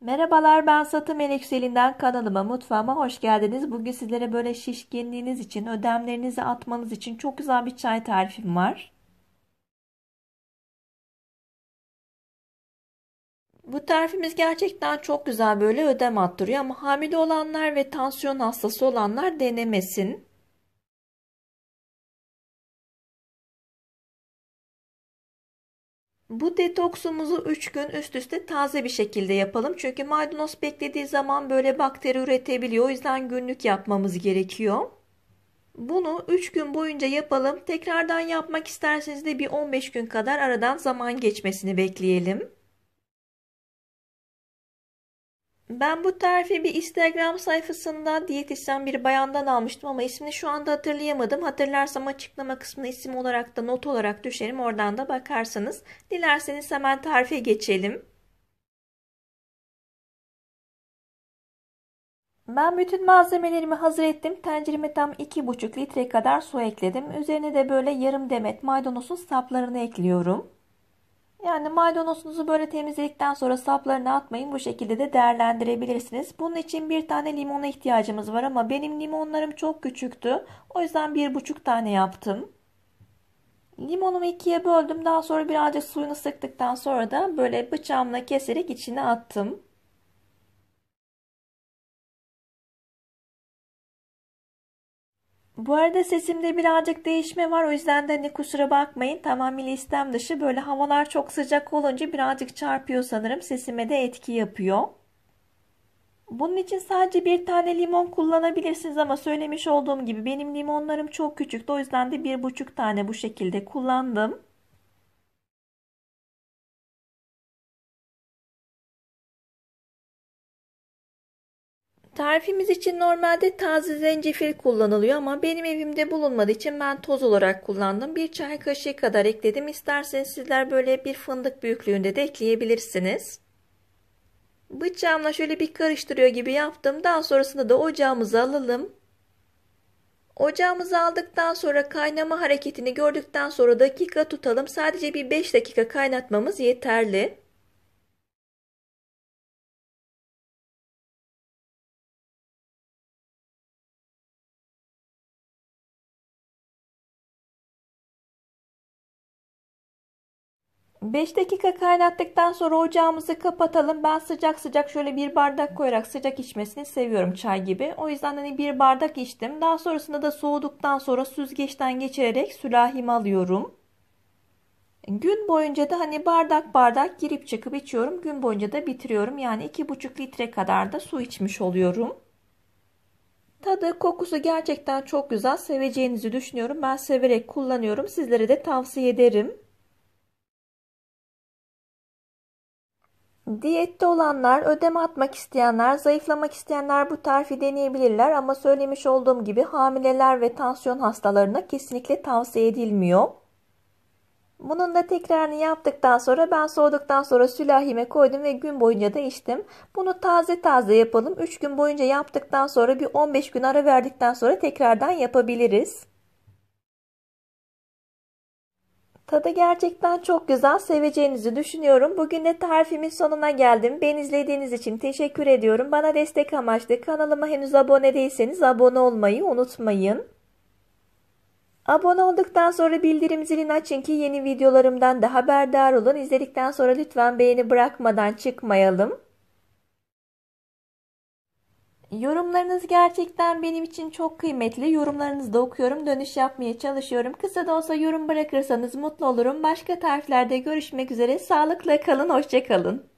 Merhabalar ben Satı Melek Selin'den kanalıma mutfağıma hoş geldiniz. Bugün sizlere böyle şişkinliğiniz için ödemlerinizi atmanız için çok güzel bir çay tarifim var. Bu tarifimiz gerçekten çok güzel böyle ödem attırıyor ama hamile olanlar ve tansiyon hastası olanlar denemesin. Bu detoksumuzu 3 gün üst üste taze bir şekilde yapalım. Çünkü maydanoz beklediği zaman böyle bakteri üretebiliyor. O yüzden günlük yapmamız gerekiyor. Bunu 3 gün boyunca yapalım. Tekrardan yapmak isterseniz de bir 15 gün kadar aradan zaman geçmesini bekleyelim. Ben bu tarifi bir Instagram sayfasında diyetisyen bir bayandan almıştım ama ismini şu anda hatırlayamadım. Hatırlarsam açıklama kısmına isim olarak da not olarak düşerim. Oradan da bakarsanız. Dilerseniz hemen tarife geçelim. Ben bütün malzemelerimi hazır ettim. Tencereme tam 2,5 litre kadar su ekledim. Üzerine de böyle yarım demet maydanozun saplarını ekliyorum. Yani maydanozunuzu böyle temizledikten sonra saplarını atmayın. Bu şekilde de değerlendirebilirsiniz. Bunun için bir tane limona ihtiyacımız var ama benim limonlarım çok küçüktü. O yüzden bir buçuk tane yaptım. Limonumu ikiye böldüm. Daha sonra birazcık suyunu sıktıktan sonra da böyle bıçağımla keserek içine attım. Bu arada sesimde birazcık değişme var. O yüzden de hani kusura bakmayın. Tamamıyla istem dışı. Böyle havalar çok sıcak olunca birazcık çarpıyor sanırım. Sesime de etki yapıyor. Bunun için sadece bir tane limon kullanabilirsiniz ama söylemiş olduğum gibi benim limonlarım çok küçüktü. O yüzden de bir buçuk tane bu şekilde kullandım. Tarifimiz için normalde taze zencefil kullanılıyor ama benim evimde bulunmadığı için ben toz olarak kullandım. Bir çay kaşığı kadar ekledim. İsterseniz sizler böyle bir fındık büyüklüğünde de ekleyebilirsiniz. Bıçağımla şöyle bir karıştırıyor gibi yaptım. Daha sonrasında da ocağımıza alalım. Ocağımızı aldıktan sonra kaynama hareketini gördükten sonra dakika tutalım. Sadece bir 5 dakika kaynatmamız yeterli. 5 dakika kaynattıktan sonra ocağımızı kapatalım. Ben sıcak sıcak şöyle bir bardak koyarak sıcak içmesini seviyorum çay gibi. O yüzden hani bir bardak içtim. Daha sonrasında da soğuduktan sonra süzgeçten geçirerek sülahimi alıyorum. Gün boyunca da hani bardak bardak girip çıkıp içiyorum. Gün boyunca da bitiriyorum. Yani 2,5 litre kadar da su içmiş oluyorum. Tadı, kokusu gerçekten çok güzel. Seveceğinizi düşünüyorum. Ben severek kullanıyorum. Sizlere de tavsiye ederim. Diyette olanlar, ödeme atmak isteyenler, zayıflamak isteyenler bu tarifi deneyebilirler ama söylemiş olduğum gibi hamileler ve tansiyon hastalarına kesinlikle tavsiye edilmiyor. Bunun da tekrarını yaptıktan sonra ben soğuduktan sonra sülahime koydum ve gün boyunca da içtim. Bunu taze taze yapalım. 3 gün boyunca yaptıktan sonra bir 15 gün ara verdikten sonra tekrardan yapabiliriz. Tadı gerçekten çok güzel. Seveceğinizi düşünüyorum. Bugün de tarifimin sonuna geldim. Beni izlediğiniz için teşekkür ediyorum. Bana destek amaçlı kanalıma henüz abone değilseniz abone olmayı unutmayın. Abone olduktan sonra bildirim zilini açın ki yeni videolarımdan da haberdar olun. İzledikten sonra lütfen beğeni bırakmadan çıkmayalım. Yorumlarınız gerçekten benim için çok kıymetli. Yorumlarınızı da okuyorum. Dönüş yapmaya çalışıyorum. Kısa da olsa yorum bırakırsanız mutlu olurum. Başka tariflerde görüşmek üzere. Sağlıkla kalın. Hoşçakalın.